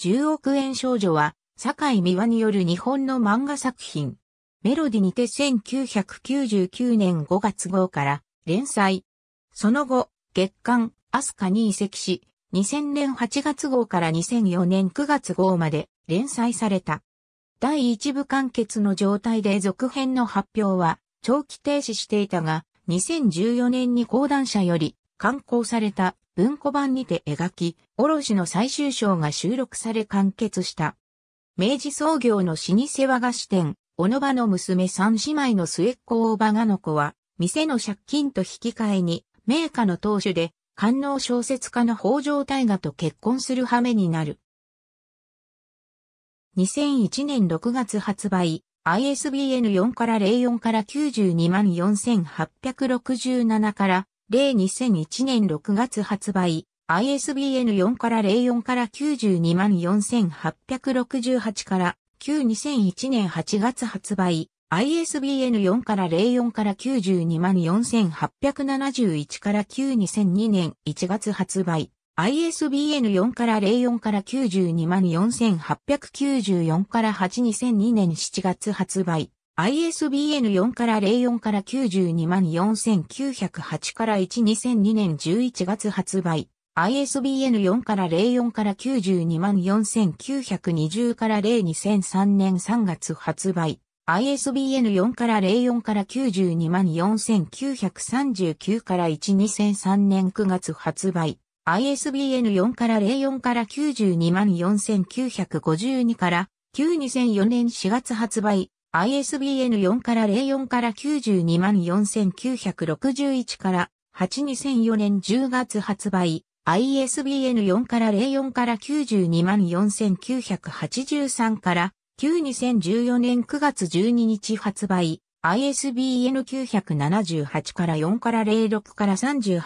10億円少女は、坂井美和による日本の漫画作品。メロディにて1999年5月号から連載。その後、月刊、アスカに移籍し、2000年8月号から2004年9月号まで連載された。第一部完結の状態で続編の発表は長期停止していたが、2014年に講談社より刊行された文庫版にて描き、卸の最終章が収録され完結した。明治創業の老舗和菓子店、小野場の娘三姉妹の末っ子大場がの子は、店の借金と引き換えに、名家の当主で、官能小説家の北条大河と結婚する羽目になる。2001年6月発売、ISBN4 から04から92万4867から例2001年6月発売、ISBN 4から04から92万4868から9 2001年8月発売、ISBN 4から04から92万4871から9 2002年1月発売、ISBN 4から04から92万4894から8 2002年7月発売、ISBN 4から04から92万4908から1 2002年11月発売。ISBN 4から04から92万4920から0 2003年3月発売。ISBN 4から04から92万4939から1 2003年9月発売。ISBN 4から04から92万4952から9 2004年4月発売。ISBN4 から04から92 4961から82004年10月発売。ISBN4 から04から92 4983から92014年9月12日発売。ISBN978 から4から06から38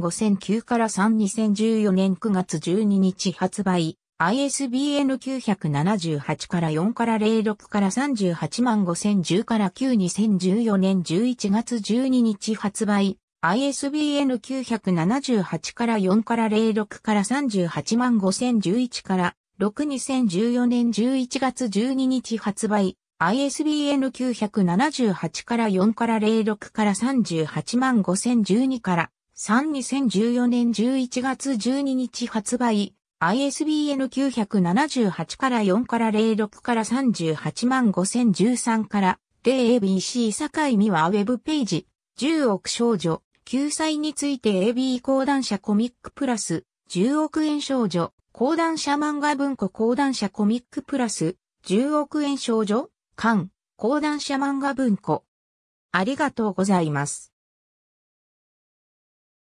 5009から32014年9月12日発売。ISBN 978から4から06から38万5010から92014年11月12日発売。ISBN 978から4から06から38万5011から62014年11月12日発売。ISBN 978から4から06から38万5012から32014年11月12日発売。ISBN 978から4から06から38万5013からで ABC 境美はウェブページ、10億少女、救済について AB 講談社コミックプラス、10億円少女、講談社漫画文庫講談社コミックプラス、10億円少女、間、講談社漫画文庫。ありがとうございます。